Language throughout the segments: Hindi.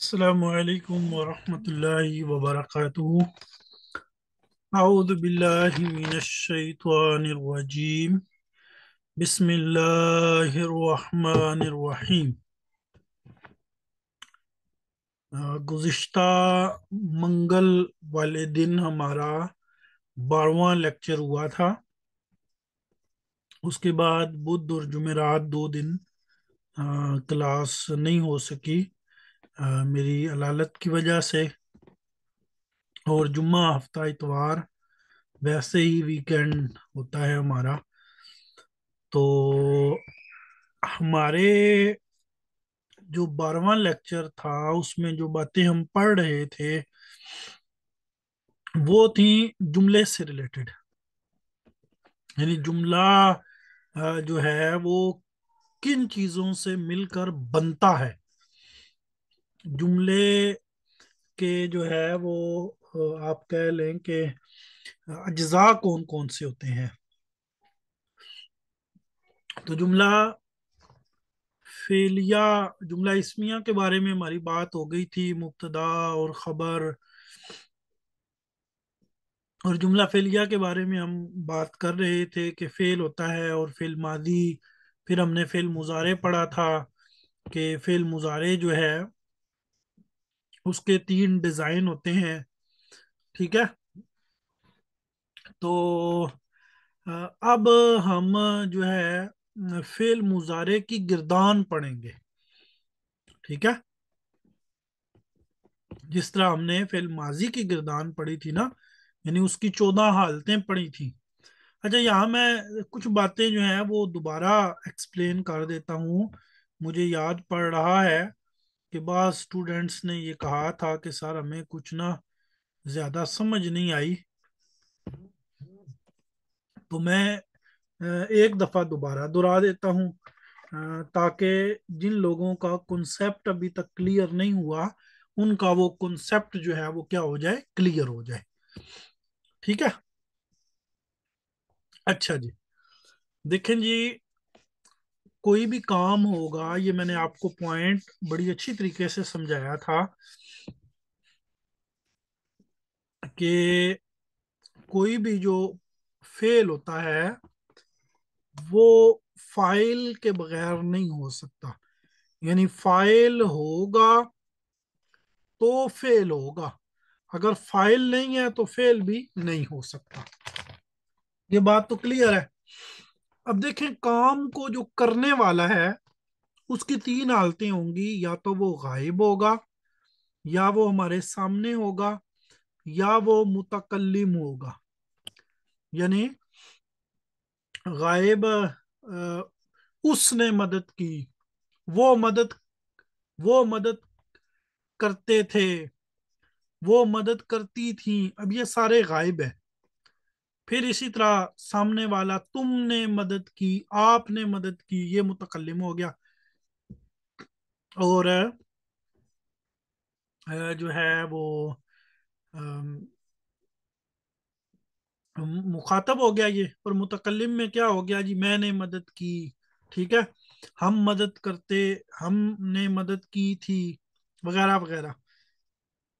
السلام عليكم ورحمة الله وبركاته أعوذ بالله من الشيطان الرجيم بسم الله الرحمن الرحيم गुज्त मंगल वाले दिन हमारा बारवा लेक्चर हुआ था उसके बाद बुध और जुमेरात दो दिन आ, क्लास नहीं हो सकी आ, मेरी अलालत की वजह से और जुम्मा हफ्ता इतवार वैसे ही वीकेंड होता है हमारा तो हमारे जो बारवा लेक्चर था उसमें जो बातें हम पढ़ रहे थे वो थी जुमले से रिलेटेड यानी जुमला जो है वो किन चीजों से मिलकर बनता है जुमले के जो है वो आप कह लें कि अज्जा कौन कौन से होते हैं तो जुमला फेलिया जुमला इसमिया के बारे में हमारी बात हो गई थी मुबतदा और ख़बर और जुमला फेलिया के बारे में हम बात कर रहे थे कि फेल होता है और फेल मादी फिर हमने फेल मुजारे पढ़ा था कि फेल मुजारे जो है उसके तीन डिजाइन होते हैं ठीक है तो अब हम जो है फेल मुजारे की गिरदान पढ़ेंगे ठीक है जिस तरह हमने फेल माजी की गिरदान पढ़ी थी ना यानी उसकी चौदह हालतें पढ़ी थी अच्छा यहाँ मैं कुछ बातें जो है वो दोबारा एक्सप्लेन कर देता हूँ मुझे याद पड़ रहा है कि बाद स्टूडेंट्स ने ये कहा था कि सर हमें कुछ ना ज़्यादा समझ नहीं आई तो मैं एक दफ़ा दोबारा दोहरा देता हूँ ताकि जिन लोगों का कॉन्सेप्ट अभी तक क्लियर नहीं हुआ उनका वो कॉन्सेप्ट जो है वो क्या हो जाए क्लियर हो जाए ठीक है अच्छा जी देखें जी कोई भी काम होगा ये मैंने आपको पॉइंट बड़ी अच्छी तरीके से समझाया था कि कोई भी जो फेल होता है वो फाइल के बगैर नहीं हो सकता यानी फाइल होगा तो फेल होगा अगर फाइल नहीं है तो फेल भी नहीं हो सकता ये बात तो क्लियर है अब देखें काम को जो करने वाला है उसकी तीन हालतें होंगी या तो वो गायब होगा या वो हमारे सामने होगा या वो मुतकलम होगा यानी गायब उसने मदद की वो मदद वो मदद करते थे वो मदद करती थी अब ये सारे गायब है फिर इसी तरह सामने वाला तुमने मदद की आपने मदद की ये मुतकलम हो गया और जो है वो मुखातब हो गया ये और मुतकलम में क्या हो गया जी मैंने मदद की ठीक है हम मदद करते हमने मदद की थी वगैरह वगैरह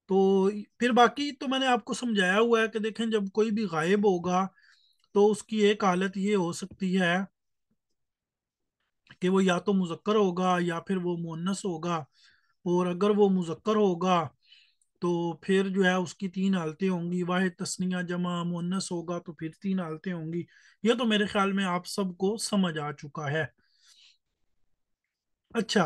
तो फिर बाकी तो मैंने आपको समझाया हुआ है कि देखें जब कोई भी गायब होगा तो उसकी एक हालत ये हो सकती है कि वो या तो मुजक्कर होगा या फिर वो मुन्नस होगा और अगर वो मुजक्कर होगा तो फिर जो है उसकी तीन हालतें होंगी वाह तस्निया जमा मुन्नस होगा तो फिर तीन हालतें होंगी ये तो मेरे ख्याल में आप सबको समझ आ चुका है अच्छा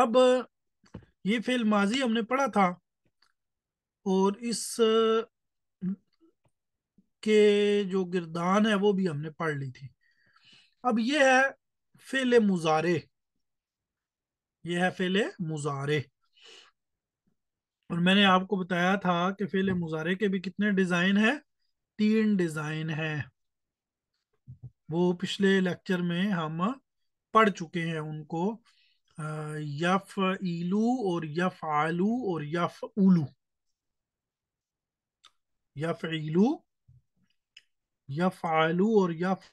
अब ये फेल माजी हमने पढ़ा था और इस के जो गिरदान है वो भी हमने पढ़ ली थी अब ये है फेले मुजारे ये है फेले मुजारे और मैंने आपको बताया था कि फेले मुजारे के भी कितने डिजाइन है तीन डिजाइन है वो पिछले लेक्चर में हम पढ़ चुके हैं उनको यफ इलू और यफ आलू और यफ उलू यफ इलू यफ आलू और यफ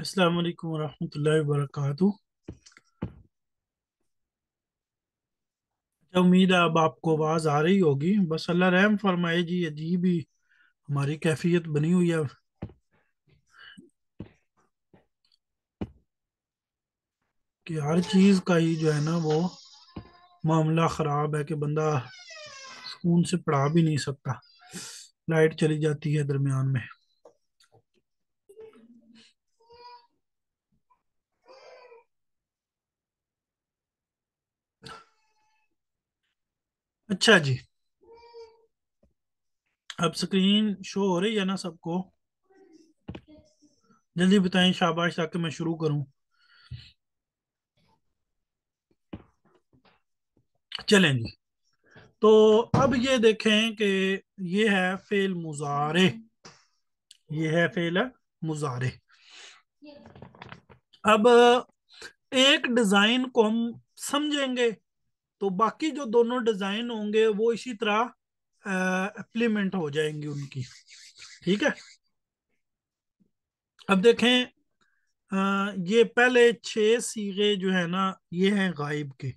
अस्सलाम वालेकुम वरहमतुल्लाहि उम्मीद है अब आपको आवाज़ आ रही होगी बस अल्लाह रहम फरमाए जी अजीब ही हमारी कैफियत बनी हुई है कि हर चीज़ का ही जो है ना वो मामला ख़राब है कि बंदा सुकून से पढ़ा भी नहीं सकता लाइट चली जाती है दरमियान में अच्छा जी अब स्क्रीन शो हो रही है ना सबको जल्दी बताएं शाबाश ताकि मैं शुरू करूं चलेंगे तो अब ये देखें कि ये है फेल मुजारे ये है फेल मुजारे अब एक डिजाइन को हम समझेंगे तो बाकी जो दोनों डिजाइन होंगे वो इसी तरह इम्प्लीमेंट हो जाएंगी उनकी ठीक है अब देखें आ, ये पहले छह सीगे जो है ना ये हैं गायब के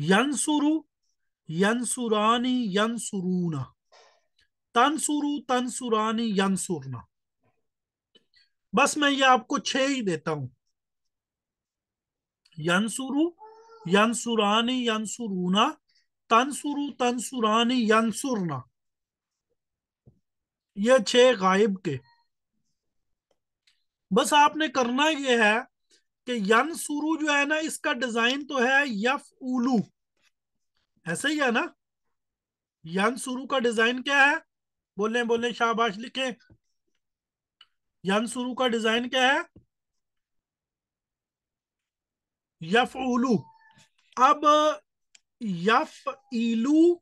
यंसुरु यंसुरानी यंसुरूना तंसुरु तंसुरानी यंसुरना बस मैं ये आपको छह ही देता हूं यंसुरु यंसुरानी यंसुरूना तनसुरु तनसुरानी यंसुरना ये छह गायब के बस आपने करना यह है कि यन सूरू जो है ना इसका डिजाइन तो है यफ उलू ऐसे ही है ना यन सूरू का डिजाइन क्या है बोले बोले शाबाश लिखे यन सूरू का डिजाइन क्या है यफ उलू अब यफ ईलू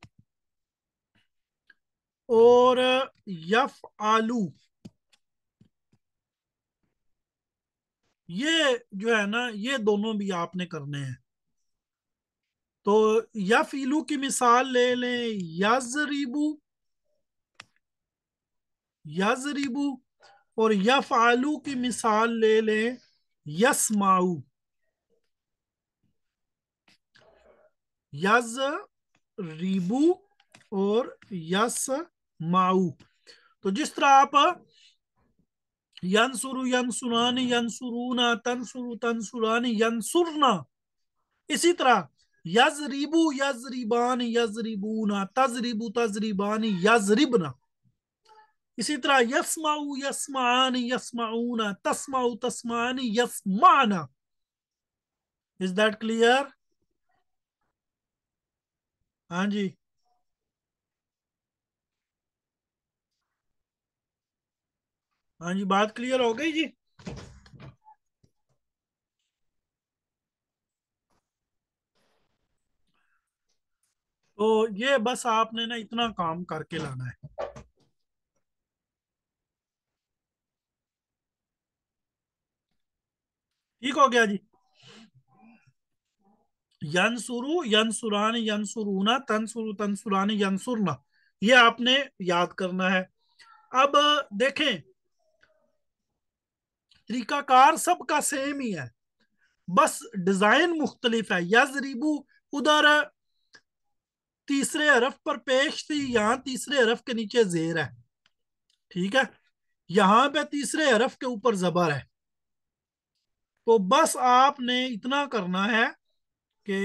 और यफ आलू ये जो है ना ये दोनों भी आपने करने हैं तो या फीलू की मिसाल ले लें याजरीबू याजरीबू और या फालू की मिसाल ले लें यस माऊ यज रीबू और यस माऊ तो जिस तरह आप यंसुरु यंसुरान यंसुरुना तंसुरु तंसुरान यंसुरना इसी तरह यजरिबु यजरिबान यजरिबूना तजरिबु तजरिबान यजरिबना इसी तरह यस्माउ यस्मान यस्माउना तस्माउ तस्मान यस्माना इज दैट क्लियर हाँ जी हाँ जी बात क्लियर हो गई जी तो ये बस आपने ना इतना काम करके लाना है ठीक हो गया जी यनसुरु यनसुरान तन तनसुरु तनसुरान यनसुरना ये आपने याद करना है अब देखें तरीकाकार सबका सेम ही है बस डिजाइन मुख्तलिफ है यजरीबू उधर तीसरे हरफ पर पेश थी यहाँ तीसरे हरफ के नीचे जेर है ठीक है यहाँ पे तीसरे हरफ के ऊपर जबर है तो बस आपने इतना करना है कि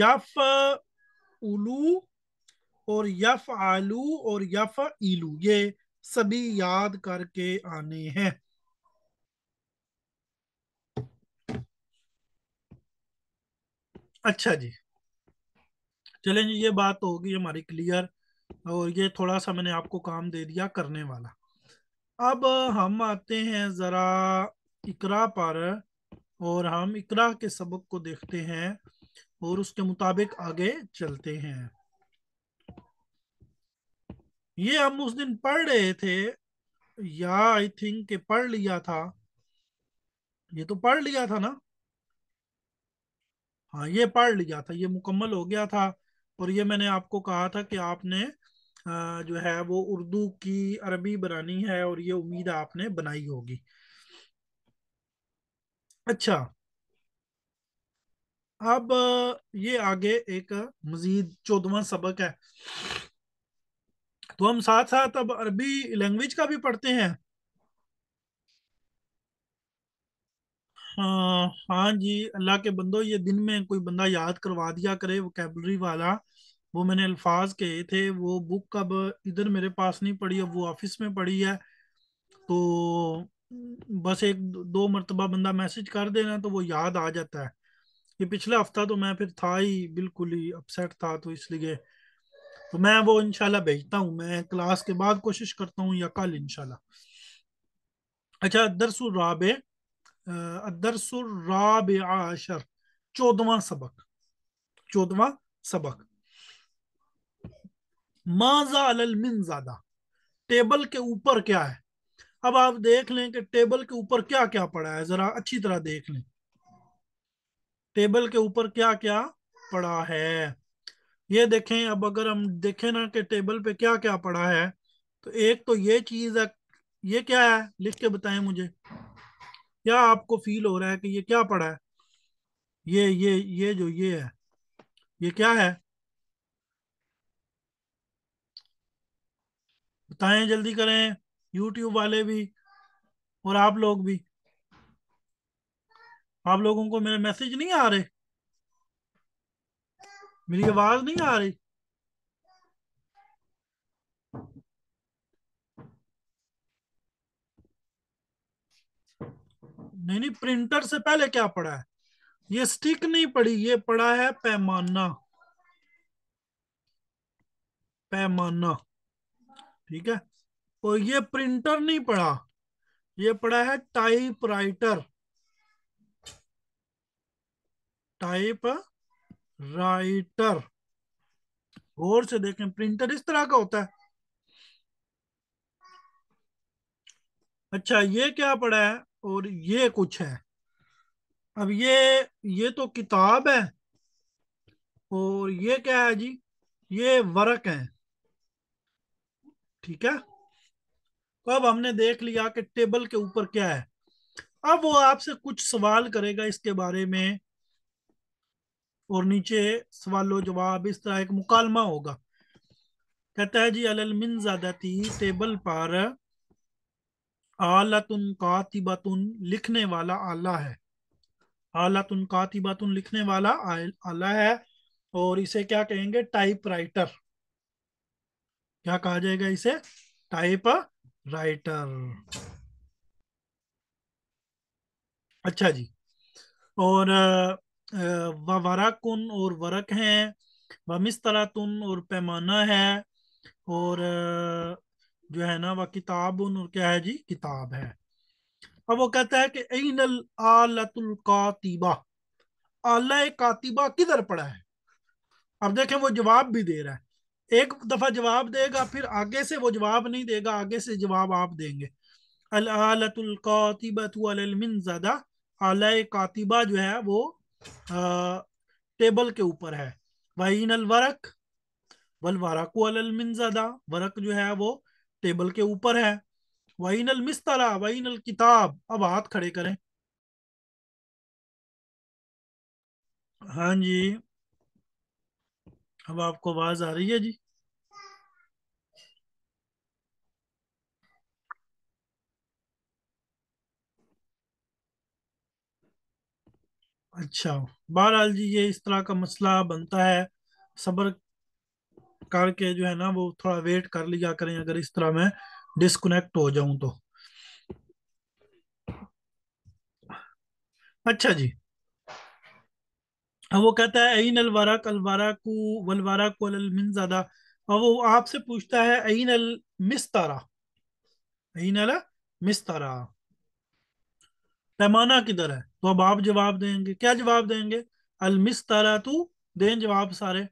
यफ उलू और यफ आलू और यफ ईलू ये सभी याद करके आने हैं अच्छा जी चलें जी ये बात तो होगी हमारी क्लियर और ये थोड़ा सा मैंने आपको काम दे दिया करने वाला अब हम आते हैं ज़रा इकरा पर और हम इकरा के सबक को देखते हैं और उसके मुताबिक आगे चलते हैं ये हम उस दिन पढ़ रहे थे या आई थिंक के पढ़ लिया था ये तो पढ़ लिया था ना हाँ ये पढ़ लिया था ये मुकम्मल हो गया था और ये मैंने आपको कहा था कि आपने जो है वो उर्दू की अरबी बनानी है और ये उम्मीद आपने बनाई होगी अच्छा अब ये आगे एक मजीद चौदवा सबक है तो हम साथ साथ अब अरबी लैंग्वेज का भी पढ़ते हैं हाँ हाँ जी अल्लाह के बंदो ये दिन में कोई बंदा याद करवा दिया करे वो कैबलरी वाला वो मैंने अल्फाज कहे थे वो बुक अब इधर मेरे पास नहीं पड़ी अब वो ऑफिस में पड़ी है तो बस एक दो मरतबा बंदा मैसेज कर देना तो वो याद आ जाता है ये पिछला हफ्ता तो मैं फिर था ही बिल्कुल ही अपसेट था तो इसलिए तो मैं वो इनशाला भेजता हूँ मैं क्लास के बाद कोशिश करता हूँ या कल इनशाला अच्छा अदरसुर राबे अदरसुर राब आशर चौदवा सबक चौदवा सबक माजा मिन ज्यादा टेबल के ऊपर क्या है अब आप देख लें कि टेबल के ऊपर क्या क्या पड़ा है जरा अच्छी तरह देख लें टेबल के ऊपर क्या क्या पड़ा है ये देखें अब अगर हम देखें ना कि टेबल पे क्या क्या पड़ा है तो एक तो ये चीज है ये क्या है लिख के बताएं मुझे क्या आपको फील हो रहा है कि ये क्या पड़ा है ये ये ये जो ये है ये क्या है बताएं जल्दी करें यूट्यूब वाले भी और आप लोग भी आप लोगों को मेरे मैसेज नहीं आ रहे मेरी आवाज नहीं आ रही नहीं नहीं प्रिंटर से पहले क्या पढ़ा है ये स्टिक नहीं पड़ी ये पड़ा है पैमाना पैमाना ठीक है और ये प्रिंटर नहीं पड़ा ये पड़ा है टाइपराइटर टाइप राइटर और से देखें प्रिंटर इस तरह का होता है अच्छा ये क्या पड़ा है और ये कुछ है अब ये ये तो किताब है और ये क्या है जी ये वर्क है ठीक है तो अब हमने देख लिया कि टेबल के ऊपर क्या है अब वो आपसे कुछ सवाल करेगा इसके बारे में और नीचे सवालो जवाब इस तरह एक मुकालमा होगा कहता है जी अलमिन ज्यादाती टेबल पर आलातुन कातिबातुन लिखने वाला आला है आलातुन कातिबातुन लिखने वाला आला है और इसे क्या कहेंगे टाइप राइटर क्या कहा जाएगा इसे टाइप राइटर अच्छा जी और वराकुन और वरक हैं व मिस्तलातुन और पैमाना है और जो है ना वह उन और क्या है जी किताब है अब वो कहता है कि ऐनल आलतुल कातिबा आला कातिबा किधर पड़ा है अब देखें वो जवाब भी दे रहा है एक दफा जवाब देगा फिर आगे से वो जवाब नहीं देगा आगे से जवाब आप देंगे अल आलतुल कातिबा आला कातिबा जो है वो टेबल के ऊपर है वाहन अलवरक वरक वल वरक अलमिनजदा वरक जो है वो टेबल के ऊपर है वाइन अलमिस्तरा मिस्तरा वाइन अल किताब अब हाथ खड़े करें हाँ जी अब आपको आवाज आ रही है जी अच्छा बहरहाल जी ये इस तरह का मसला बनता है सबर करके जो है ना वो थोड़ा वेट कर लिया करें अगर इस तरह मैं डिस्कनेक्ट हो जाऊं तो अच्छा जी वो कहता है ऐन अलवारक अलवारकू वलवारकू अलमिन ज्यादा और वो आपसे पूछता है ऐन अल मिस्तारा ऐन अल मिस्तारा पैमाना किधर है तो अब आप जवाब देंगे क्या जवाब देंगे अलमिस तारा तू दें जवाब सारे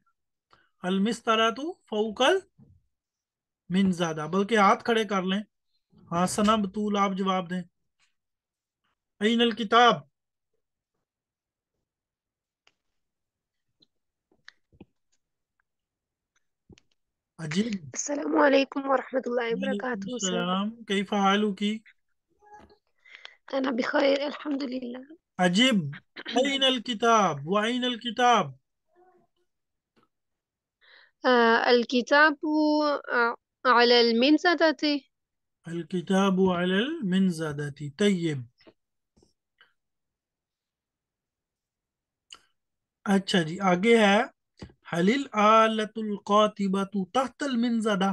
अलमिस तारा तू फल मिन ज्यादा बल्कि हाथ खड़े कर लें हाँ सना बतूल आप जवाब दें अनल किताब अजी अस्सलाम वालेकुम वरहमतुल्लाहि वबरकातुहू सलाम कैफा हालू की انا بخير الحمد لله عجيب اين الكتاب واين الكتاب الكتاب على المنزدة الكتاب على المنزدة طيب اچھا جی आगे ہے हलिल आलतुल कातिबा تحت तहतल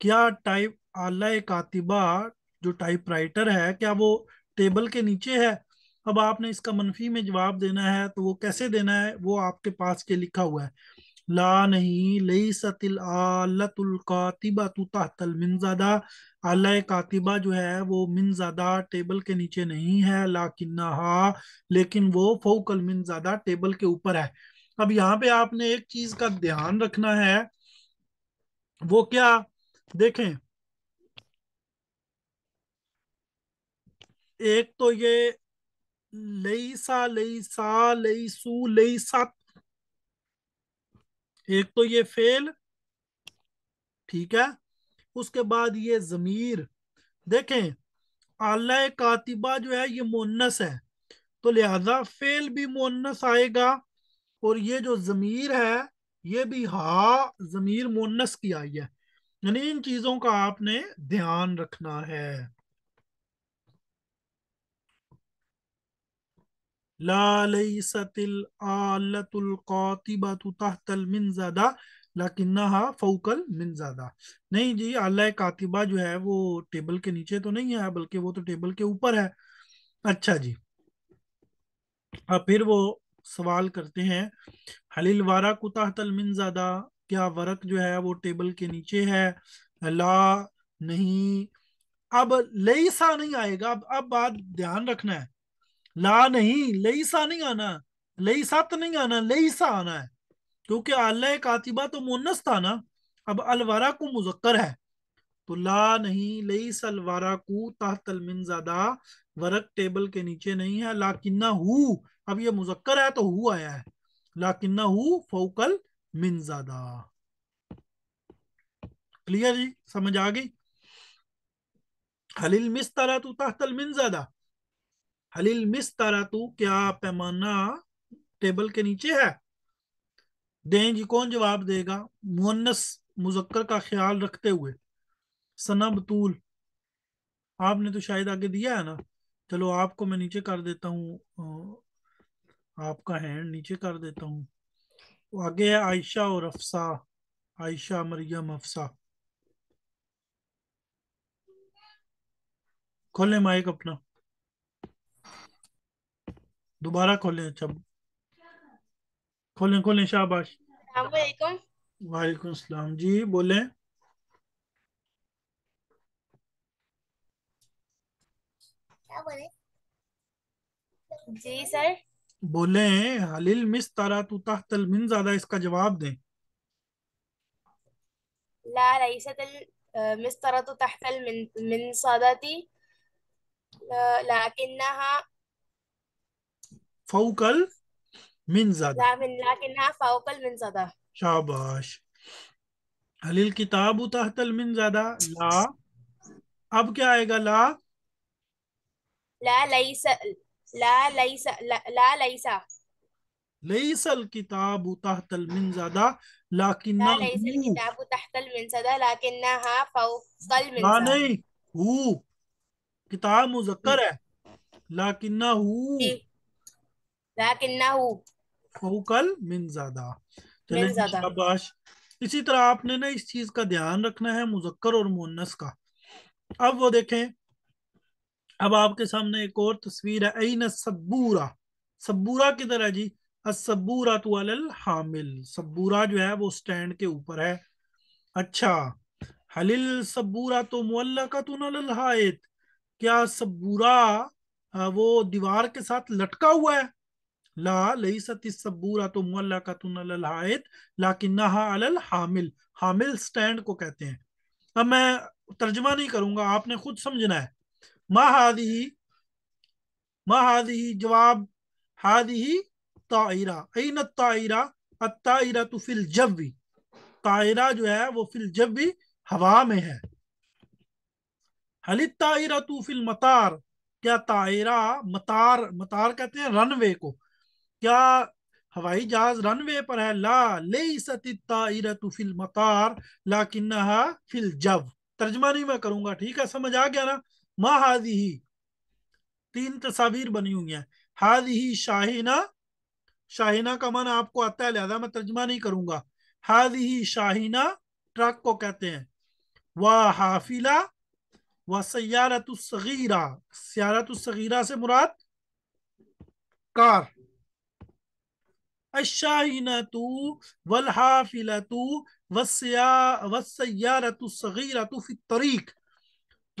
کیا ٹائپ टाइप आला جو ٹائپ رائٹر ہے کیا وہ टेबल के नीचे है अब आपने इसका मनफी में जवाब देना है तो वो कैसे देना है वो आपके पास के लिखा हुआ है ला नहीं लई सतिल आलतुल कातिबा तातल मिनजादा आलय कातिबा जो है वो मिनजादा टेबल के नीचे नहीं है ला हा लेकिन वो फोकल मिनजादा टेबल के ऊपर है अब यहाँ पे आपने एक चीज का ध्यान रखना है वो क्या देखें एक तो ये लई लई लईसा लई सत एक तो ये फेल ठीक है उसके बाद ये जमीर देखें आला कातिबा जो है ये मोनस है तो लिहाजा फेल भी मोनस आएगा और ये जो जमीर है ये भी हा जमीर मोनस की आई है यानी इन चीजों का आपने ध्यान रखना है लालैसतिल आलतुल कातिबतु तहतल नहीं जी आला कातिबा जो है वो टेबल के नीचे तो नहीं है बल्कि वो तो टेबल के ऊपर है अच्छा जी अब फिर वो सवाल करते हैं हलिल वारा कुताहतल ज्यादा क्या वरक जो है वो टेबल के नीचे है ला नहीं अब लईसा नहीं आएगा अब अब बात ध्यान रखना है ला नहीं लई सा नहीं आना लई सत तो नहीं आना लई सा आना है क्योंकि अल्लाह कातिबा तो मुन्नस था ना अब अलवारा को मुजक्कर है तो ला नहीं लई सलवारा को तहतलमिन ज्यादा वर्क टेबल के नीचे नहीं है लाकिन्ना हु अब ये मुजक्कर है तो हु आया है लाकिना हु फोकल मिन ज्यादा क्लियर जी समझ आ गई हलिल मिस तरह तू तहतल मिन ज्यादा हलील मिस तारा तू क्या पैमाना टेबल के नीचे है दें जी कौन जवाब देगा मुन्नस मुजक्कर का ख्याल रखते हुए सना बतूल आपने तो शायद आगे दिया है ना चलो आपको मैं नीचे कर देता हूँ आपका हैंड नीचे कर देता हूँ आगे है आयशा और अफसा आयशा मरियम अफसा खोले माइक अपना दोबारा खोलें अच्छा खोलें खोलें शाबाश वालेकुम सलाम जी बोले जी सर बोले हलील मिस तारा तू तहतल मिन ज्यादा इसका जवाब दें لا ليست المسطرة تحت المنصدة لكنها फौकल मिन زادة शाबाश हल किताब तहतल मिन ला अब क्या आएगा ला ला ला ला लईसा लईसल किताब तहतल मिन ज्यादा लाकिन ला लईसल किताब तहतल फौकल नहीं हु किताब मुजक्कर है लाकिनहु लाकिन्नहु मिन ज्यादा चलें शाबाश इसी तरह आपने ना इस चीज का ध्यान रखना है मुजक्कर और मुन्नस का अब वो देखें अब आपके सामने एक और तस्वीर है ऐन सबूरा सबूरा किधर है जी असबूरा तो अल हामिल सबूरा जो है वो स्टैंड के ऊपर है अच्छा हलिल सबूरा तो का मुल्लाकात क्या सबूरा वो दीवार के साथ लटका हुआ है ला लई सबूरा अल हामिल हामिल स्टैंड को कहते हैं अब मैं तर्जमा नहीं करूंगा आपने खुद समझना है मा हादी मा हादी जवाब हादी ताइरा अन ताइरा तो फिल भी तायरा जो है वो फिल भी हवा में है हलित ताइरा तो फिल मतार क्या तायरा मतार मतार कहते हैं रनवे को क्या हवाई जहाज रनवे पर है ला फिल मतार ला किन्ना फिल जब तर्जमा नहीं मैं करूंगा ठीक है समझ आ गया ना मा हाजी ही तीन तस्वीर बनी हुई है हाजी ही शाहिना शाहिना का मन आपको आता है लिहाजा मैं तर्जमा नहीं करूंगा हाजी ही शाहिना ट्रक को कहते हैं वाह हाफिला व सियारत सगीरा से मुराद कार अशाइनतु वलहाफिलतु वस्यारतु सगीरतु फि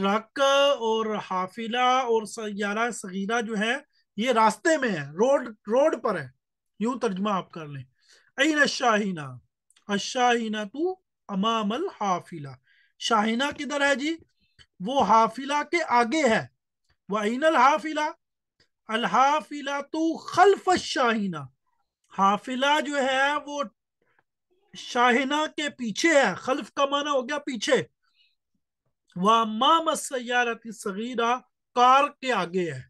ट्रक और हाफिला और सयारा सगीरा जो है ये रास्ते में है रोड रोड पर है यूं तर्जमा आप कर लें अन अशाहिना अशाहिना तू अमामल हाफिला शाहिना किधर है जी वो हाफिला के आगे है वह अन हाफिला अल हाफिला तो खल्फ शाहिना हाफिला जो है वो शाहिना के पीछे है खल्फ का माना हो गया पीछे वह माम सगीरा कार के आगे है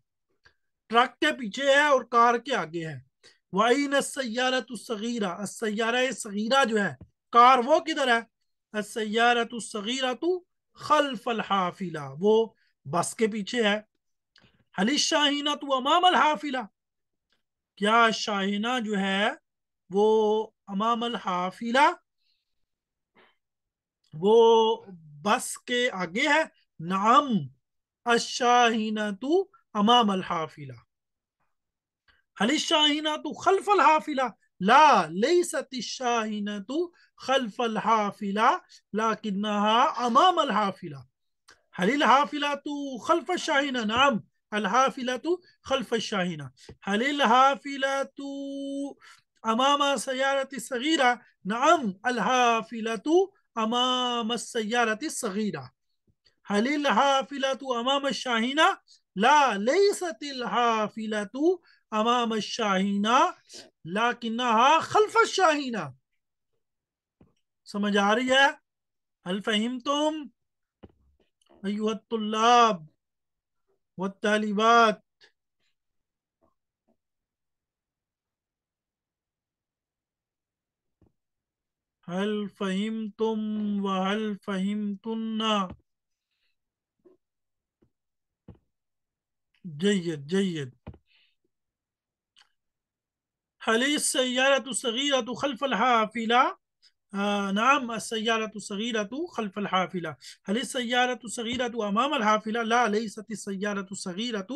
ट्रक के पीछे है और कार के आगे है वही सयारत सगीरा सयारा सगीरा जो है कार वो किधर है सयारत सगीरा तू खल्फ हाफिला वो बस के पीछे है हली शाहिना तू अमाम हाफिला क्या शाहिना जो है वो अमाम हाफिला वो बस के आगे है नाम अशाहिना तू अमाम हाफिला हली शाहिना तू खलफल हाफिला ला ले सती शाहिना तू खलफल हाफिला ला किन्ना अमाम हाफिला हलील हाफिला तू खलफ शाहिना नाम الحافلة خلف الشاهنة هل الحافلة أمام سيارة صغيرة نعم الحافلة أمام السيارة الصغيرة هل الحافلة أمام الشاهنة لا ليست الحافلة أمام الشاهنة لكنها خلف الشاهنة समझ आ रही है हल फहीम والتالبات هل فهمتم وهل فهمتن جيد جيد هل السيارة الصغيرة خلف الحافلة نعم السيارة الصغيرة خلف الحافلة هل السيارة الصغيرة أمام الحافلة لا ليست السيارة الصغيرة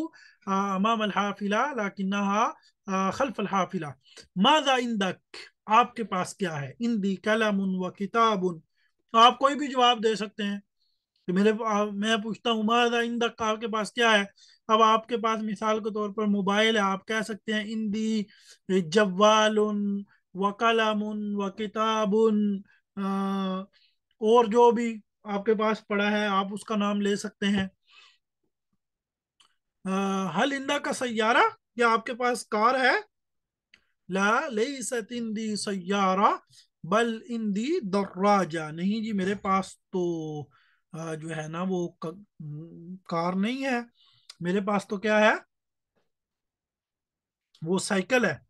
أمام الحافلة لكنها خلف الحافلة ماذا عندك आपके पास क्या है इंदी कलम व किताब आप कोई भी जवाब दे सकते हैं कि मेरे मैं पूछता हूँ मादा इंदक आपके पास क्या है अब आपके पास मिसाल के तौर पर मोबाइल है आप कह सकते हैं इंदी जवाल वकलमुन व किताबुन और जो भी आपके पास पड़ा है आप उसका नाम ले सकते हैं हल इंदा का सैारा या आपके पास कार है ला ले इंदी सैारा बल इंदी दर्राजा नहीं जी मेरे पास तो जो है ना वो कार नहीं है मेरे पास तो क्या है वो साइकिल है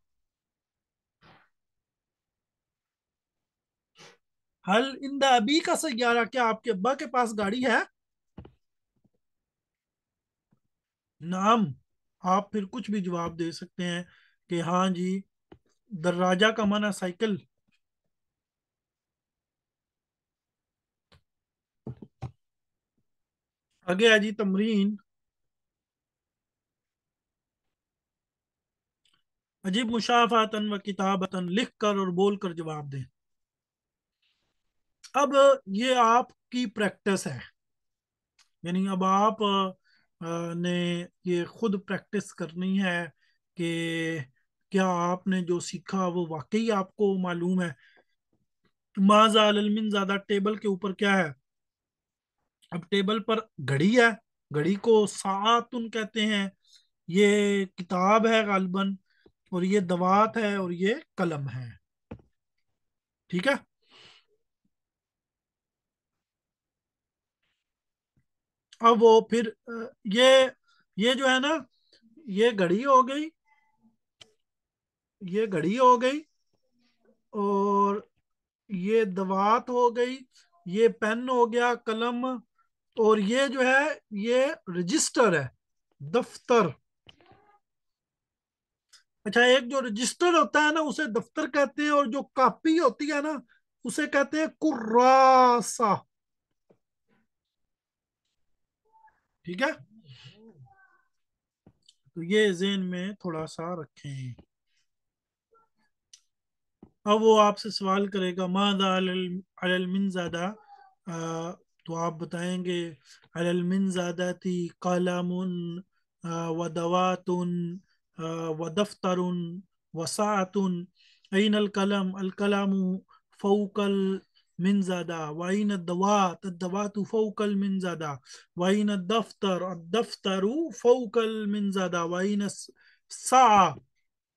हल इन द अबी का सारा क्या आपके अब्बा के पास गाड़ी है नाम आप फिर कुछ भी जवाब दे सकते हैं कि हाँ जी दर्राजा का माना साइकिल आगे है जी तमरीन अजीब मुशाफातन व किताबतन लिख कर और बोल कर जवाब दें अब ये आपकी प्रैक्टिस है यानी अब आप ने ये खुद प्रैक्टिस करनी है कि क्या आपने जो सीखा वो वाकई आपको मालूम है माजालमिन ज्यादा टेबल के ऊपर क्या है अब टेबल पर घड़ी है घड़ी को सातुन कहते हैं ये किताब है गालबन और ये दवात है और ये कलम है ठीक है अब वो फिर ये ये जो है ना ये घड़ी हो गई ये घड़ी हो गई और ये दवात हो गई ये पेन हो गया कलम और ये जो है ये रजिस्टर है दफ्तर अच्छा एक जो रजिस्टर होता है ना उसे दफ्तर कहते हैं और जो कॉपी होती है ना उसे कहते हैं कुर्रासा ठीक है तो ये जेन में थोड़ा सा रखें अब वो आपसे सवाल करेगा मादा अलमिनजादा तो आप बताएंगे अलमिनजादा थी कलम व दवातुन व वसातन अल कलम अल कलाम फोकल मिनजादा वाइन दवा दवात फ़ौकल मिनजादा वाइन दफ्तर दफ्तर फ़ौकल मिनजादा वाइन सा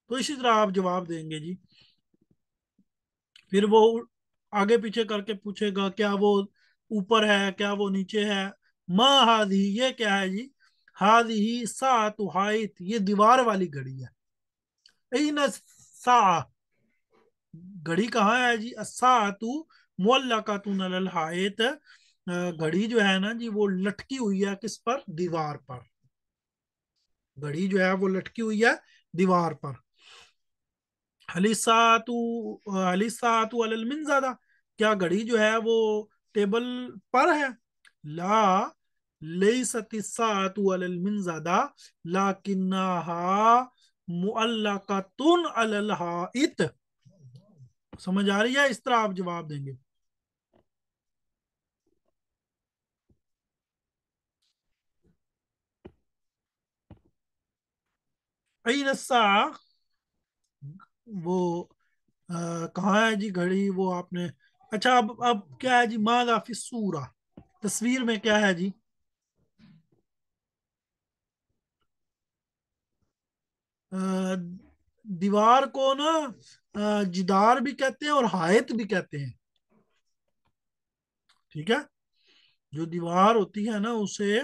तो इसी तरह आप जवाब देंगे जी फिर वो आगे पीछे करके पूछेगा क्या वो ऊपर है क्या वो नीचे है मा हादी ये क्या है जी हादी ही सात हाइत ये दीवार वाली घड़ी है ऐन सा घड़ी कहाँ है जी सातु मोल्लाकातून हायत घड़ी जो है ना जी वो लटकी हुई है किस पर दीवार पर घड़ी जो है वो लटकी हुई है दीवार पर हलीसातू हलीसातू अलमिन ज्यादा क्या घड़ी जो है वो टेबल पर है ला ले लेसतिसातु अलमिन ज्यादा ला किन्नाहा मुअल्लाकातून अलल हाइत समझ आ रही है इस तरह आप जवाब देंगे वो कहा है जी घड़ी वो आपने अच्छा अब अब क्या है जी मादा सूरा तस्वीर में क्या है जी दीवार को ना जिदार भी कहते हैं और हायत भी कहते हैं ठीक है जो दीवार होती है ना उसे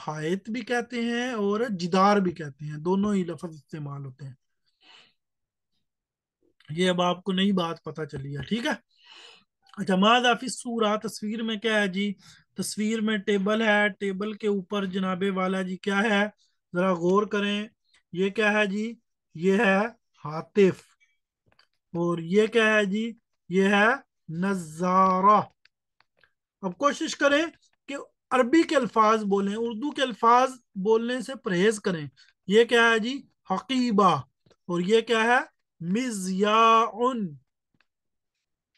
हायत भी कहते हैं और जिदार भी कहते हैं दोनों ही लफज इस्तेमाल होते हैं ये अब आपको नई बात पता चली है ठीक है अच्छा आफिस सूरा तस्वीर में क्या है जी तस्वीर में टेबल है टेबल के ऊपर जनाबे वाला जी क्या है जरा गौर करें ये क्या है जी ये है हातिफ और ये क्या है जी ये है नजारा अब कोशिश करें अरबी के अल्फाज बोलें उर्दू के अल्फाज बोलने से परहेज करें ये क्या है जी हकीबा और ये क्या है मिजियाउन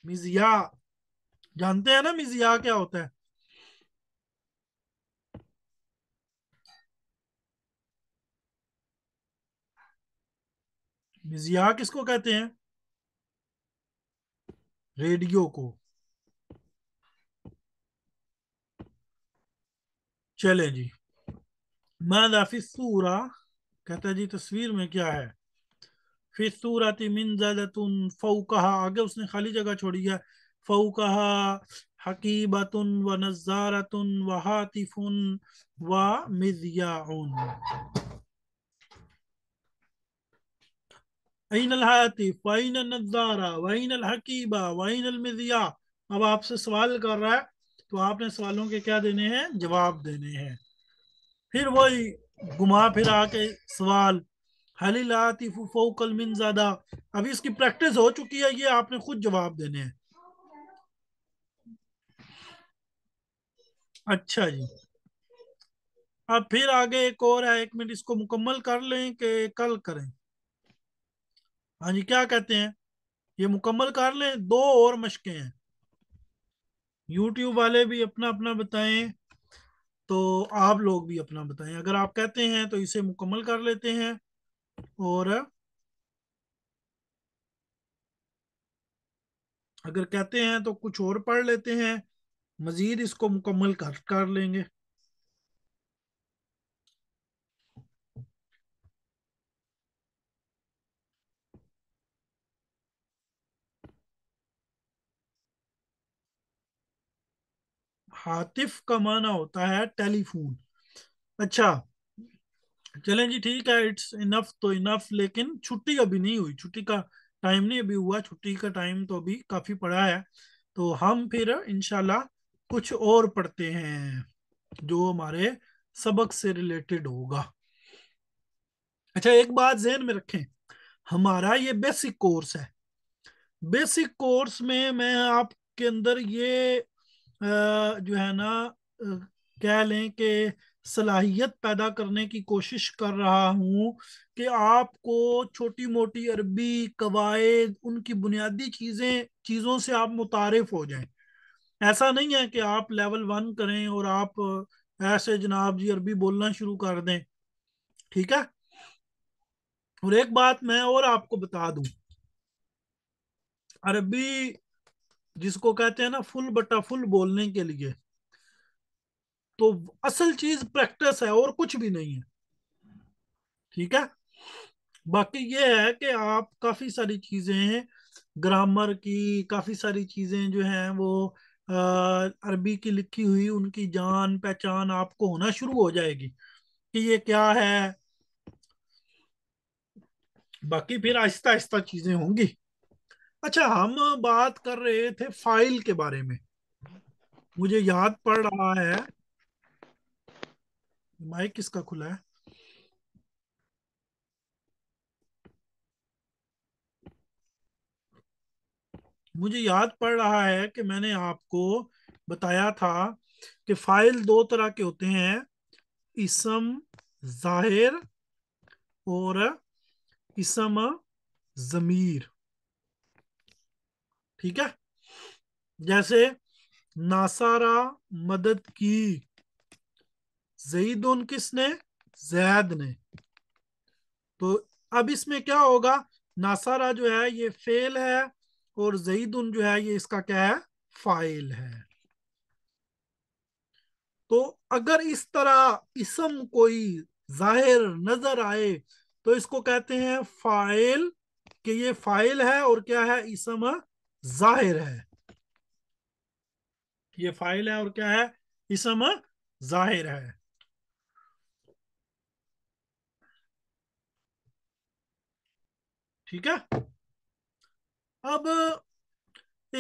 मिजिया जानते हैं ना मिजिया क्या होता है मिजिया किसको कहते हैं रेडियो को चले जी मादा फिसूरा कहता जी तस्वीर में क्या है फिसूराती मिन फऊ कहा आगे उसने खाली जगह छोड़ी है फौकहा हकीबतुन व नजारतुन व हातिफुन व हातिफ मिजिया अब आपसे सवाल कर रहा है तो आपने सवालों के क्या देने हैं जवाब देने हैं फिर वही घुमा फिरा के सवाल हली लातिफ मिन ज्यादा अभी इसकी प्रैक्टिस हो चुकी है ये आपने खुद जवाब देने हैं अच्छा जी अब फिर आगे एक और है एक मिनट इसको मुकम्मल कर लें कि कल करें हाँ जी क्या कहते हैं ये मुकम्मल कर लें दो और मशकें हैं यूट्यूब वाले भी अपना अपना बताएं तो आप लोग भी अपना बताएं अगर आप कहते हैं तो इसे मुकम्मल कर लेते हैं और अगर कहते हैं तो कुछ और पढ़ लेते हैं मज़ीद इसको मुकम्मल कर कर लेंगे हातिफ का माना होता है टेलीफोन अच्छा चलें जी ठीक है इट्स इनफ तो इनफ लेकिन छुट्टी अभी नहीं हुई छुट्टी का टाइम नहीं अभी हुआ छुट्टी का टाइम तो अभी काफी पड़ा है तो हम फिर इनशाला कुछ और पढ़ते हैं जो हमारे सबक से रिलेटेड होगा अच्छा एक बात जहन में रखें हमारा ये बेसिक कोर्स है बेसिक कोर्स में मैं आपके अंदर ये जो है ना कह लें कि सलाहियत पैदा करने की कोशिश कर रहा हूँ कि आपको छोटी मोटी अरबी कवायद उनकी बुनियादी चीज़ें चीज़ों से आप मुतारफ हो जाएं ऐसा नहीं है कि आप लेवल वन करें और आप ऐसे जनाब जी अरबी बोलना शुरू कर दें ठीक है और एक बात मैं और आपको बता दूं अरबी जिसको कहते हैं ना फुल बटा फुल बोलने के लिए तो असल चीज प्रैक्टिस है और कुछ भी नहीं है ठीक है बाकी ये है कि आप काफी सारी चीजें ग्रामर की काफी सारी चीजें जो हैं वो अरबी की लिखी हुई उनकी जान पहचान आपको होना शुरू हो जाएगी कि ये क्या है बाकी फिर आहिस्ता आहिस्ता चीजें होंगी अच्छा हम बात कर रहे थे फाइल के बारे में मुझे याद पड़ रहा है माइक किसका खुला है मुझे याद पड़ रहा है कि मैंने आपको बताया था कि फाइल दो तरह के होते हैं इसम जाहिर और इसम जमीर ठीक है जैसे नासारा मदद की जईदुन किसने जैद ने तो अब इसमें क्या होगा नासारा जो है ये फेल है और जईदन जो है ये इसका क्या है फाइल है तो अगर इस तरह इसम कोई जाहिर नजर आए तो इसको कहते हैं फाइल कि ये फाइल है और क्या है इसम जाहिर है ये फाइल है और क्या है इसम जाहिर है ठीक है अब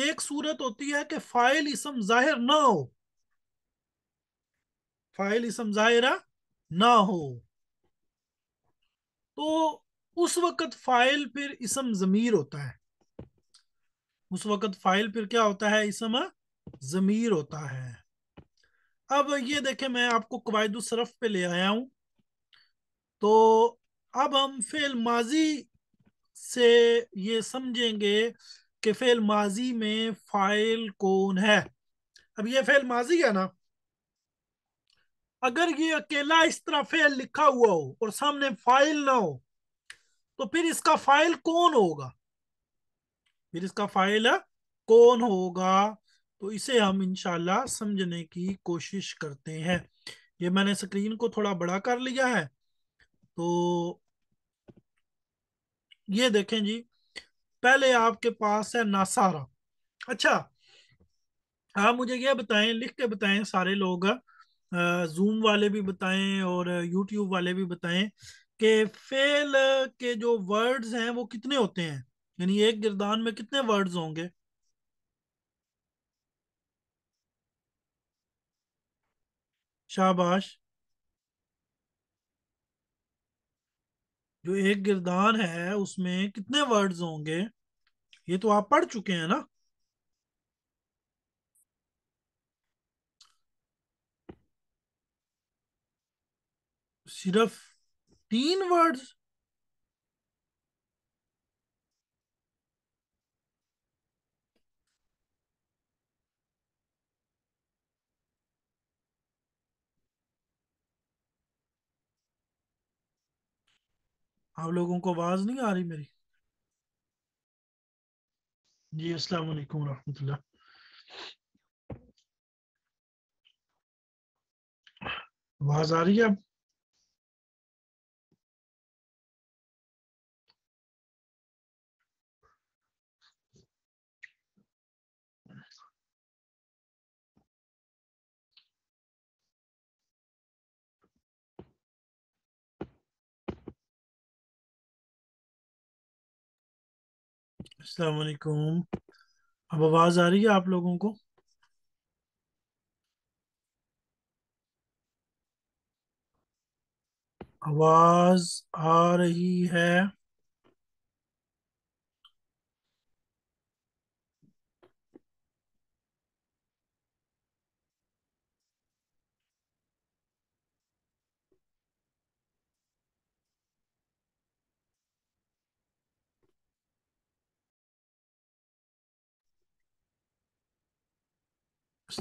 एक सूरत होती है कि फाइल इसम जाहिर ना हो फाइल इसम जाहिर ना हो तो उस वक्त फाइल फिर इसम जमीर होता है उस वक्त फाइल फिर क्या होता है इस समय जमीर होता है अब ये देखें मैं आपको कवायद सरफ पे ले आया हूं तो अब हम फेल माजी से ये समझेंगे कि फेल माजी में फाइल कौन है अब ये फेल माजी है ना अगर ये अकेला इस तरह फेल लिखा हुआ हो और सामने फाइल ना हो तो फिर इसका फाइल कौन होगा फिर इसका फाइल कौन होगा तो इसे हम इनशाला समझने की कोशिश करते हैं ये मैंने स्क्रीन को थोड़ा बड़ा कर लिया है तो ये देखें जी पहले आपके पास है नासारा अच्छा आप मुझे ये बताएं लिख के बताएं सारे लोग जूम वाले भी बताएं और यूट्यूब वाले भी बताएं कि फेल के जो वर्ड्स हैं वो कितने होते हैं यानी एक गिरदान में कितने वर्ड्स होंगे शाबाश जो एक गिरदान है उसमें कितने वर्ड्स होंगे ये तो आप पढ़ चुके हैं ना सिर्फ तीन वर्ड्स आप लोगों को आवाज नहीं आ रही मेरी जी अस्सलाम वालेकुम रहमतुल्लाह आवाज आ रही है अब अस्सलाम अब आवाज़ आ रही है आप लोगों को आवाज़ आ रही है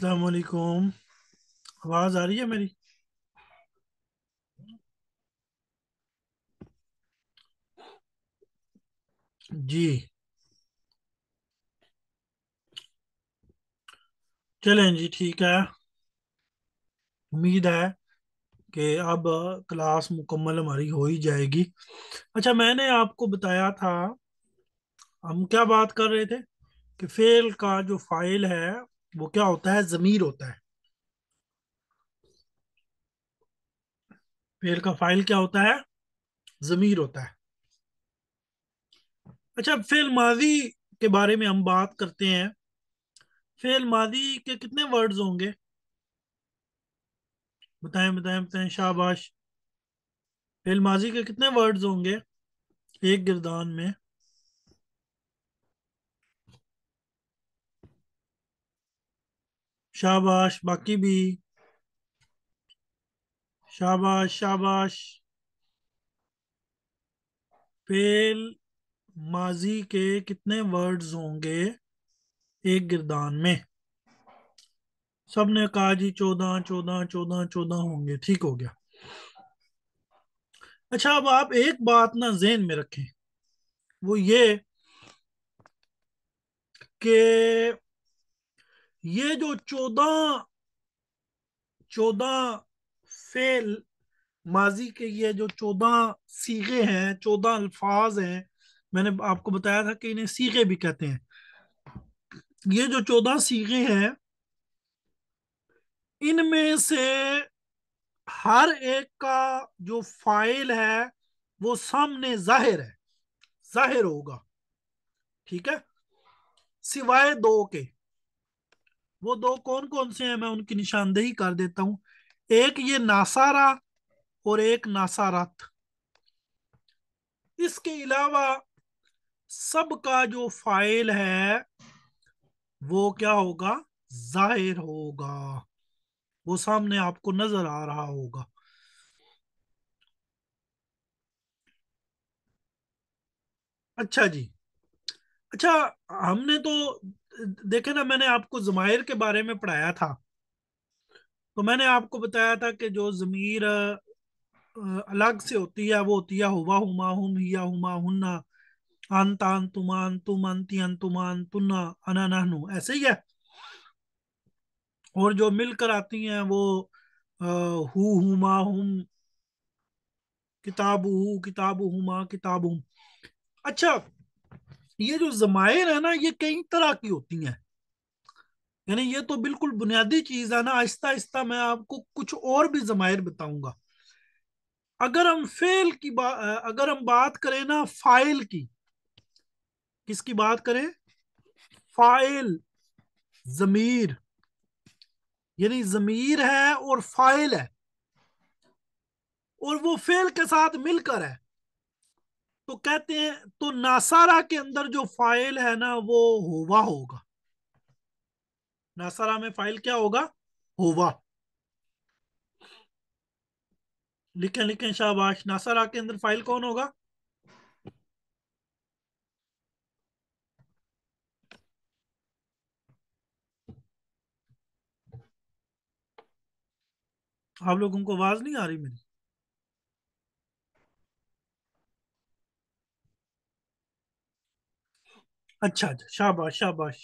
आवाज आ रही है मेरी जी चलें जी ठीक है उम्मीद है कि अब क्लास मुकम्मल हमारी हो ही जाएगी अच्छा मैंने आपको बताया था हम क्या बात कर रहे थे कि फेल का जो फाइल है वो क्या होता है जमीर होता है फेल का फाइल क्या होता है जमीर होता है अच्छा फेल माजी के बारे में हम बात करते हैं फेल माजी के कितने वर्ड्स होंगे बताएं बताएं बताएं शाबाश फेल माजी के कितने वर्ड्स होंगे एक गिरदान में शाबाश बाकी भी शाबाश शाबाश फेल माजी के कितने वर्ड्स होंगे एक गिरदान में सब ने कहा जी चौदह चौदह चौदह चौदह होंगे ठीक हो गया अच्छा अब आप एक बात ना जेन में रखें वो ये के ये जो चौदह चौदह फेल माजी के ये जो चौदह सीगे हैं चौदह अल्फाज हैं मैंने आपको बताया था कि इन्हें सीगे भी कहते हैं ये जो चौदह सीगे हैं इनमें से हर एक का जो फाइल है वो सामने जाहिर है जाहिर होगा ठीक है सिवाय दो के वो दो कौन कौन से हैं मैं उनकी निशानदेही कर देता हूं एक ये नासारा और एक नासारत इसके अलावा सब का जो फाइल है वो क्या होगा जाहिर होगा वो सामने आपको नजर आ रहा होगा अच्छा जी अच्छा हमने तो देखे ना मैंने आपको जमायर के बारे में पढ़ाया था तो मैंने आपको बताया था कि जो जमीर अलग से होती है वो होती है हुआ हुमा हुम हिया हुमा हुन्ना अंत अंतुमा अंतुम अंति अंतुमा अंतुना अना नहनु ऐसे ही है और जो मिलकर आती हैं वो हु हुमा हुम किताब हु किताब हुमा किताब अच्छा ये जो जमायर है ना ये कई तरह की होती हैं यानी ये तो बिल्कुल बुनियादी चीज है ना आहिस्ता आहिस्ता मैं आपको कुछ और भी जमायर बताऊंगा अगर हम फेल की बात अगर हम बात करें ना फाइल की किसकी बात करें फाइल जमीर यानी जमीर है और फाइल है और वो फेल के साथ मिलकर है तो कहते हैं तो नासारा के अंदर जो फाइल है ना वो होवा होगा नासारा में फाइल क्या होगा होवा लिखें लिखें शाबाश नासारा के अंदर फाइल कौन होगा आप लोगों को आवाज नहीं आ रही मेरी अच्छा अच्छा शाबाश शाबाश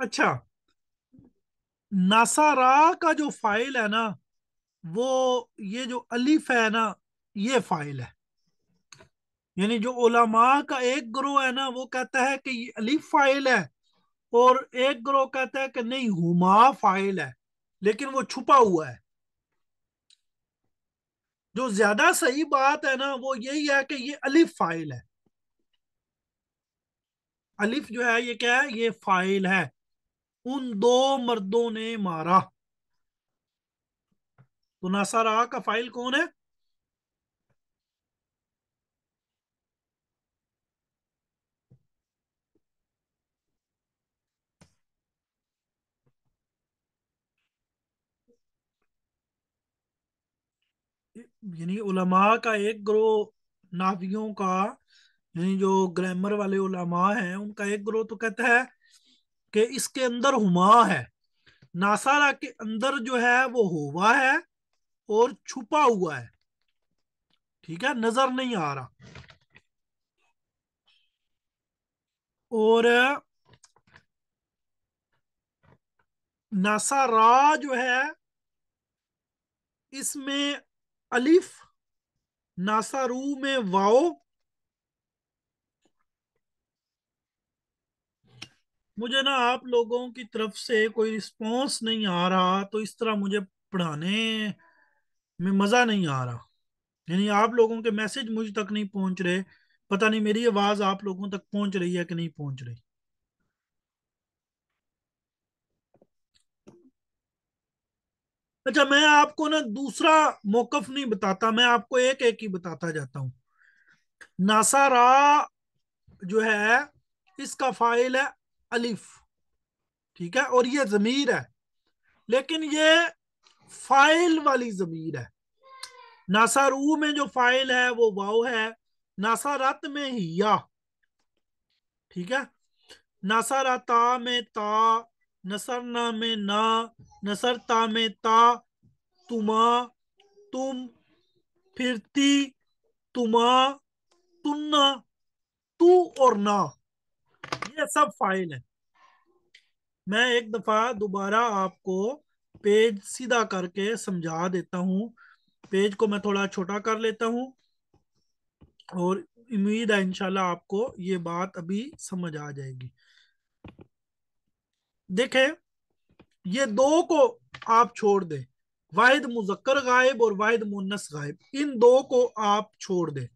अच्छा नासारा का जो फाइल है ना वो ये जो अलीफ है ना ये फाइल है यानी जो ओलामा का एक ग्रोह है ना वो कहता है कि ये अलीफ फाइल है और एक ग्रोह कहता है कि नहीं हुमा फाइल है लेकिन वो छुपा हुआ है जो ज्यादा सही बात है ना वो यही है कि ये अलिफ फाइल है अलिफ जो है ये क्या है ये फाइल है उन दो मर्दों ने मारा तो नासारा का फाइल कौन है यानी उलमा का एक ग्रोह नावियों का यानी जो ग्रामर वाले उलमा हैं उनका एक ग्रोह तो कहता है कि इसके अंदर हुमा है नासारा के अंदर जो है वो होवा है और छुपा हुआ है ठीक है नजर नहीं आ रहा और नासारा जो है इसमें अलिफ नासारू में वाओ मुझे ना आप लोगों की तरफ से कोई रिस्पॉन्स नहीं आ रहा तो इस तरह मुझे पढ़ाने में मजा नहीं आ रहा यानी आप लोगों के मैसेज मुझ तक नहीं पहुंच रहे पता नहीं मेरी आवाज आप लोगों तक पहुंच रही है कि नहीं पहुंच रही अच्छा मैं आपको ना दूसरा मौकफ नहीं बताता मैं आपको एक एक ही बताता जाता हूं नासारा जो है इसका फाइल है अलिफ ठीक है और ये जमीर है लेकिन ये फाइल वाली जमीर है नासारू में जो फाइल है वो वाओ है नासारत में या ठीक है ता में ता नसरना में ना नसरता में ता तुमा तुम फिरती तुमा तुन्ना तू और ना ये सब फाइल है मैं एक दफा दोबारा आपको पेज सीधा करके समझा देता हूँ पेज को मैं थोड़ा छोटा कर लेता हूँ और उम्मीद है इंशाल्लाह आपको ये बात अभी समझ आ जाएगी देखे ये दो को आप छोड़ दें वाहिद मुजक्कर गायब और वाहिद मुन्नस गायब इन दो को आप छोड़ दें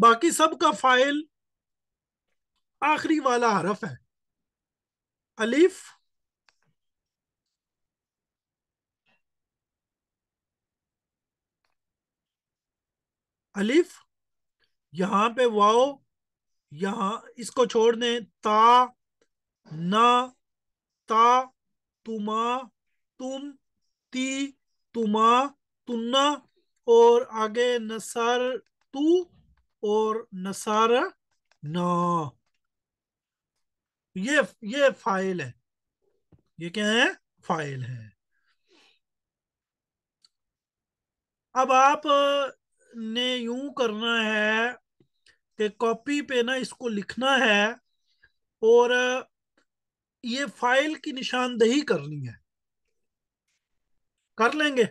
बाकी सब का फाइल आखिरी वाला हरफ है अलीफ अलिफ यहां पे वाओ यहां इसको छोड़ दें ता ना ता तुमा तुम ती तुमा तुन्ना और आगे नसार तू और नसार न ये ये फाइल है ये क्या है फाइल है अब आप ने यू करना है कि कॉपी पे ना इसको लिखना है और ये फाइल की निशानदेही करनी है कर लेंगे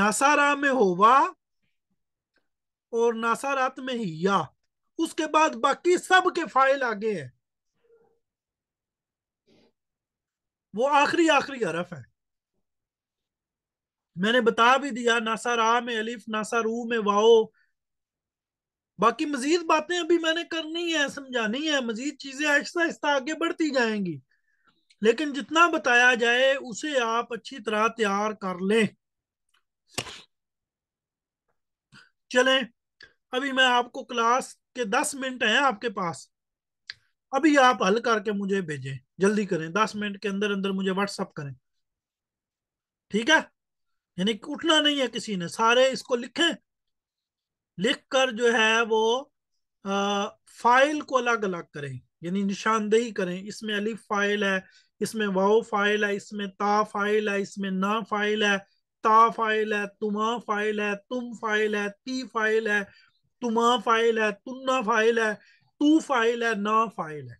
नासारा में होवा और नासारात में ही या उसके बाद बाकी सब के फाइल आगे है वो आखिरी आखिरी हरफ है मैंने बता भी दिया नासारा में अलिफ नासा रू में वाओ बाकी मजीद बातें अभी मैंने करनी है समझानी है मजीद चीजें आहिस्ता आहिस्ता आगे बढ़ती जाएंगी लेकिन जितना बताया जाए उसे आप अच्छी तरह तैयार कर लें चलें अभी मैं आपको क्लास के दस मिनट हैं आपके पास अभी आप हल करके मुझे भेजें जल्दी करें दस मिनट के अंदर अंदर मुझे व्हाट्सअप करें ठीक है यानी उठना नहीं है किसी ने सारे इसको लिखें लिख कर जो है वो आ, फाइल को अलग अलग करें यानी निशानदेही करें इसमें अलिफ फाइल है इसमें वाओ फाइल है इसमें ता फाइल है इसमें ना फाइल है ता फाइल है तुमा फाइल है तुम फाइल है ती फाइल है तुमा फाइल है तुन्ना फाइल है तू फाइल है ना फाइल है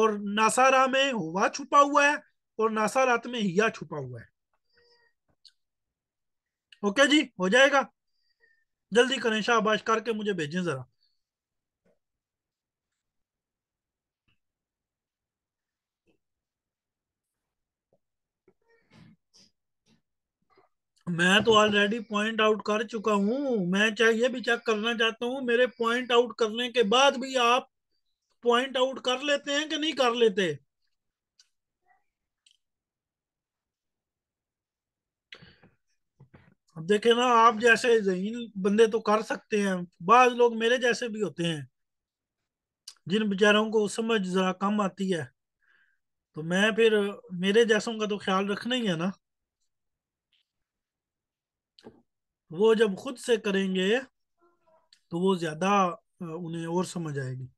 और नासारा में हुआ छुपा हुआ है और नासारात में हिया छुपा हुआ है ओके जी हो जाएगा जल्दी करें शाबाश करके मुझे भेजें जरा मैं तो ऑलरेडी पॉइंट आउट कर चुका हूं मैं चाहे ये भी चेक करना चाहता हूं मेरे पॉइंट आउट करने के बाद भी आप पॉइंट आउट कर लेते हैं कि नहीं कर लेते अब देखे ना आप जैसे जहीन बंदे तो कर सकते हैं बाज लोग मेरे जैसे भी होते हैं जिन बेचारों को समझ जरा कम आती है तो मैं फिर मेरे जैसों का तो ख्याल रखना ही है ना वो जब खुद से करेंगे तो वो ज्यादा उन्हें और समझ आएगी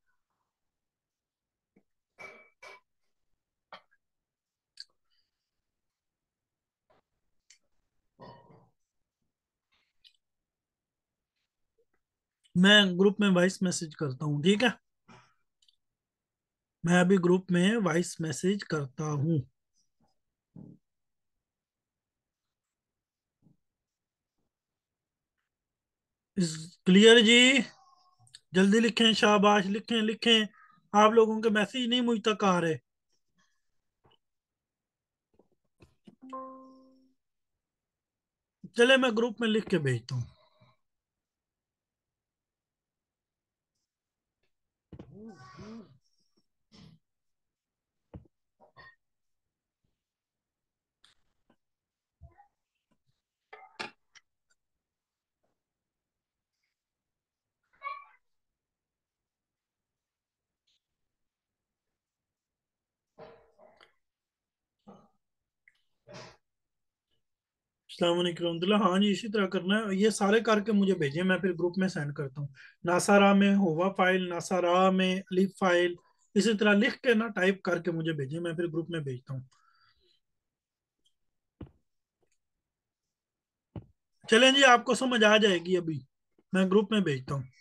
मैं ग्रुप में वॉइस मैसेज करता हूँ ठीक है मैं अभी ग्रुप में वॉइस मैसेज करता हूँ क्लियर जी जल्दी लिखें शाबाश लिखें लिखें आप लोगों के मैसेज नहीं मुझ तक आ रहे चले मैं ग्रुप में लिख के भेजता हूँ अल्लाह हाँ जी इसी तरह करना है ये सारे करके मुझे भेजे मैं फिर ग्रुप में सेंड करता हूँ नासारा में होवा फाइल नासारा में अलिफ फाइल इसी तरह लिख के ना टाइप करके मुझे भेजे मैं फिर ग्रुप में भेजता हूँ चलें जी आपको समझ आ जाएगी अभी मैं ग्रुप में भेजता हूँ